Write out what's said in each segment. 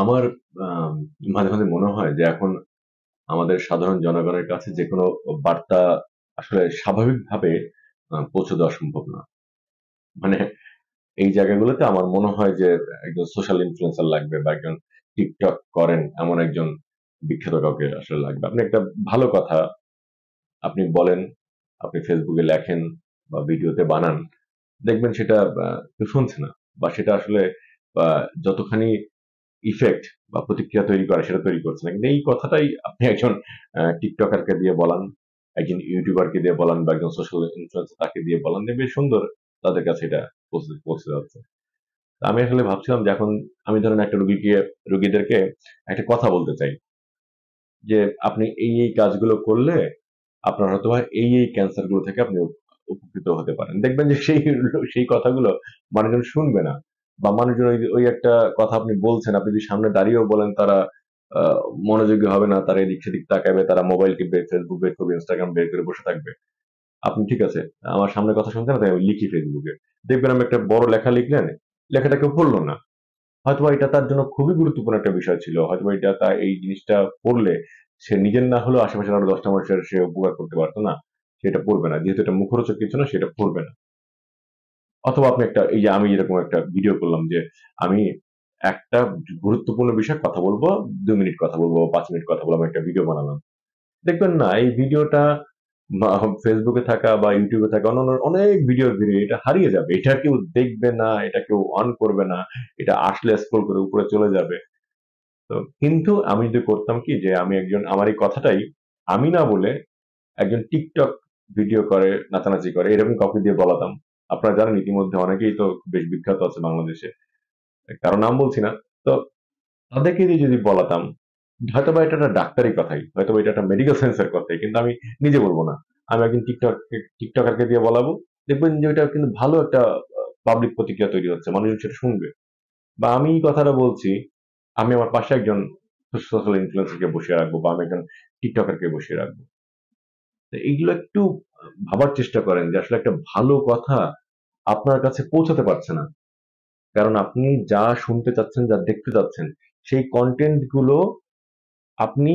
আমার মাঝে মাঝে মনে হয় যে এখন আমাদের সাধারণ জনগণের কাছে যে কোনো বার্তা আসলে স্বাভাবিকভাবে পৌঁছে দেওয়া সম্ভব না মানে এই জায়গাগুলোতে আমার মনে হয় যে একজন সোশ্যাল ইনফ্লুয়েন্সার লাগবে বা একজন টিকটক করেন এমন একজন বিখ্যাত কাউকে আসলে লাগবে আপনি একটা ভালো কথা আপনি বলেন আপনি ফেসবুকে লেখেন বা ভিডিওতে বানান দেখবেন সেটা শুনছে না বা সেটা আসলে যতখানি ইফেক্ট বা প্রতিক্রিয়া তৈরি করা সেটা তৈরি করছে না এই কথাটাই আপনি একজন টিকটকারকে দিয়ে বলান একজন ইউটিউবারকে দিয়ে বলান বা একজন সোশ্যাল ইনফ্লুয়েন্স তাকে দিয়ে বলান বেশ সুন্দর তাদের কাছে এটা পৌঁছে যাচ্ছে আমি আসলে ভাবছিলাম যে এখন আমি ধরেন একটা রুগীকে রুগীদেরকে একটা কথা বলতে চাই যে আপনি এই এই কাজগুলো করলে আপনার হয়তো এই এই ক্যান্সারগুলো থেকে আপনি উপকৃত হতে পারেন দেখবেন যে সেই সেই কথাগুলো মানুষজন শুনবে না বা মানুষজন ওই ওই একটা কথা আপনি বলছেন আপনি যদি সামনে দাঁড়িয়েও বলেন তারা মনোযোগী হবে না তারা এদিক সেদিক তাকাবে তারা মোবাইল টিপবে ফেসবুক বের করবে ইনস্টাগ্রাম বের করে বসে থাকবে আপনি ঠিক আছে আমার সামনে কথা শুনছেন না তাই লিখি ফেসবুকে দেখবেন আমি একটা বড় লেখা লিখলেন লেখাটা কেউ পড়লো না হয়তো এটা তার জন্য খুবই গুরুত্বপূর্ণ একটা বিষয় ছিল হয়তো এটা তা এই জিনিসটা পড়লে সে নিজের না হলেও আশেপাশে আরো দশটা মানুষের সে উপকার করতে পারতো না সেটা পড়বে না যেহেতু এটা মুখরোচক কিছু না সেটা পড়বে না অথবা আপনি একটা এই যে আমি যেরকম একটা ভিডিও করলাম যে আমি একটা গুরুত্বপূর্ণ বিষয়ে কথা বলবো দু মিনিট কথা বলবো পাঁচ মিনিট কথা বলবো একটা ভিডিও বানালাম দেখবেন না এই ভিডিওটা ফেসবুকে থাকা বা ইউটিউবে থাকা অন্য অনেক ভিডিও ভিডিও এটা হারিয়ে যাবে এটা কেউ দেখবে না এটা কেউ অন করবে না এটা আসলে স্ক্রোল করে উপরে চলে যাবে তো কিন্তু আমি যদি করতাম কি যে আমি একজন আমার এই কথাটাই আমি না বলে একজন টিকটক ভিডিও করে নাচানাচি করে এরকম কপি দিয়ে বলাতাম আপনারা জানেন ইতিমধ্যে অনেকেই তো বেশ বিখ্যাত আছে বাংলাদেশে কারো নাম বলছি না তো তাদেরকে যদি বলাতাম হয়তো বা এটা একটা ডাক্তারি কথাই হয়তো বা এটা একটা মেডিকেল সায়েন্সের কথাই কিন্তু আমি নিজে বলবো না আমি একজন টিকটক টিকটকারকে দিয়ে বলাবো দেখবেন যে ওইটা কিন্তু ভালো একটা পাবলিক প্রতিক্রিয়া তৈরি হচ্ছে মানুষজন সেটা শুনবে বা আমি এই কথাটা বলছি আমি আমার পাশে একজন সোশ্যাল ইনফ্লুয়েন্সারকে বসিয়ে রাখবো বা আমি একজন টিকটকারকে বসিয়ে রাখবো এইগুলো একটু ভাবার চেষ্টা করেন যে আসলে একটা ভালো কথা আপনার কাছে পৌঁছাতে পারছে না কারণ আপনি যা শুনতে চাচ্ছেন যা দেখতে চাচ্ছেন সেই কন্টেন্টগুলো আপনি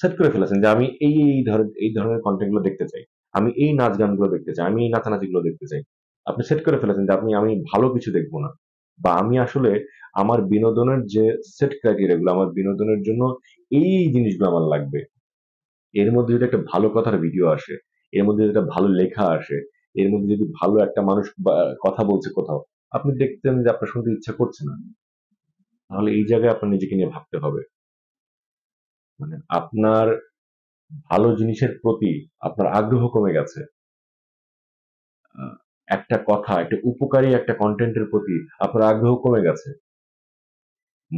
সেট করে ফেলেছেন যে আমি এই এই ধরনের এই ধরনের কন্টেন্টগুলো দেখতে চাই আমি এই নাচ গানগুলো দেখতে চাই আমি এই নাচানাচিগুলো দেখতে চাই আপনি সেট করে ফেলেছেন যে আপনি আমি ভালো কিছু দেখবো না বা আমি আসলে আমার বিনোদনের যে সেট ক্রাইটেরিয়াগুলো আমার বিনোদনের জন্য এই জিনিসগুলো আমার লাগবে এর মধ্যে যদি একটা ভালো কথার ভিডিও আসে এর মধ্যে যদি একটা ভালো লেখা আসে এর মধ্যে যদি ভালো একটা মানুষ কথা বলছে কোথাও আপনি দেখতেন যে আপনার শুনতে ইচ্ছা করছে না তাহলে এই জায়গায় আপনার নিজেকে নিয়ে ভাবতে হবে মানে আপনার ভালো জিনিসের প্রতি আপনার আগ্রহ কমে গেছে একটা কথা একটা উপকারী একটা কন্টেন্টের প্রতি আপনার আগ্রহ কমে গেছে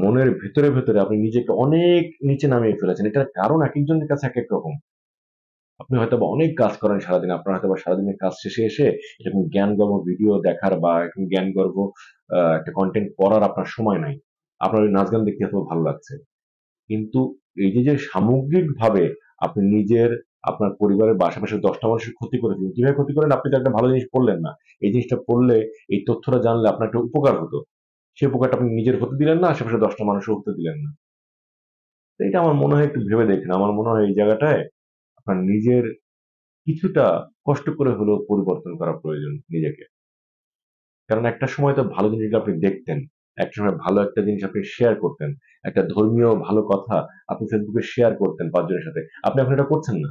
মনের ভেতরে ভেতরে আপনি নিজেকে অনেক নিচে নামিয়ে ফেলেছেন এটার কারণ এক একজনের কাছে এক এক রকম আপনি হয়তো বা অনেক কাজ করেন সারাদিন আপনার হয়তো বা সারাদিনের কাজ শেষে এসে এরকম জ্ঞানগর্ভ ভিডিও দেখার বা এরকম জ্ঞানগর্ভ একটা কন্টেন্ট করার আপনার সময় নাই আপনার ওই নাচ গান দেখতে এত ভালো লাগছে কিন্তু এই যে যে সামগ্রিকভাবে আপনি নিজের আপনার পরিবারের আশেপাশে দশটা মানুষের ক্ষতি করে দিলেন কিভাবে ক্ষতি করেন আপনি তো একটা ভালো জিনিস পড়লেন না এই জিনিসটা পড়লে এই তথ্যটা জানলে আপনার একটা উপকার হতো সেই উপকারটা আপনি নিজের হতে দিলেন না আশেপাশে দশটা মানুষের হতে দিলেন না এটা আমার মনে হয় একটু ভেবে দেখেন আমার মনে হয় এই জায়গাটায় আপনার নিজের কিছুটা কষ্ট করে হলেও পরিবর্তন করা প্রয়োজন নিজেকে কারণ একটা সময় তো ভালো জিনিসগুলো আপনি দেখতেন একটা সময় ভালো একটা জিনিস আপনি শেয়ার করতেন একটা ধর্মীয় ভালো কথা আপনি ফেসবুকে শেয়ার করতেন পাঁচজনের সাথে আপনি এখন এটা করছেন না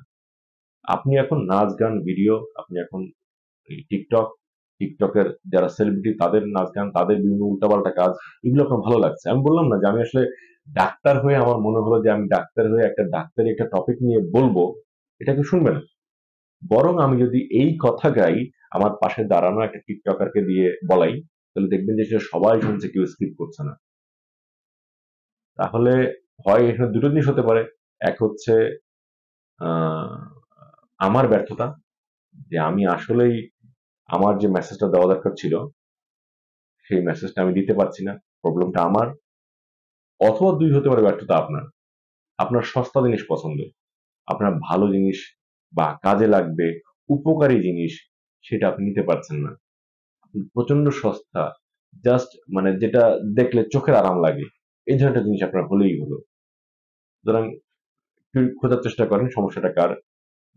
আপনি এখন নাচ গান ভিডিও আপনি এখন টিকটক টিকটকের যারা সেলিব্রিটি তাদের নাচ গান তাদের বিভিন্ন উল্টাপাল্টা কাজ এগুলো আপনার ভালো লাগছে আমি বললাম না যে আমি আসলে ডাক্তার হয়ে আমার মনে হলো যে আমি ডাক্তার হয়ে একটা ডাক্তারি একটা টপিক নিয়ে বলবো এটাকে শুনবেন বরং আমি যদি এই কথা গাই আমার পাশে দাঁড়ানো একটা টিকটকারকে দিয়ে বলাই তাহলে দেখবেন যে সবাই শুনছে কেউ স্কিপ করছে না তাহলে হয় এখানে দুটো জিনিস হতে পারে এক হচ্ছে আমার ব্যর্থতা যে আমি আসলেই আমার যে মেসেজটা দেওয়া দরকার ছিল সেই মেসেজটা আমি দিতে পারছি না প্রবলেমটা আমার অথবা দুই হতে পারে ব্যর্থতা আপনার আপনার সস্তা জিনিস পছন্দ আপনার ভালো জিনিস বা কাজে লাগবে উপকারী জিনিস সেটা আপনি নিতে পারছেন না প্রচন্ড সস্তা জাস্ট মানে যেটা দেখলে চোখের আরাম লাগে এই ধরনের জিনিস আপনার হলেই হলো সুতরাং খোঁজার চেষ্টা করেন সমস্যাটা কার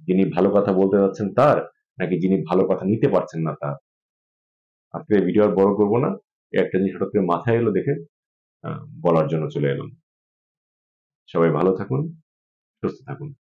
যিনি ভালো কথা বলতে যাচ্ছেন তার নাকি যিনি ভালো কথা নিতে পারছেন না তার আজকে ভিডিও আর বড় করবো না একটা জিনিস হঠাৎ করে মাথায় এলো দেখে বলার জন্য চলে এলাম সবাই ভালো থাকুন সুস্থ থাকুন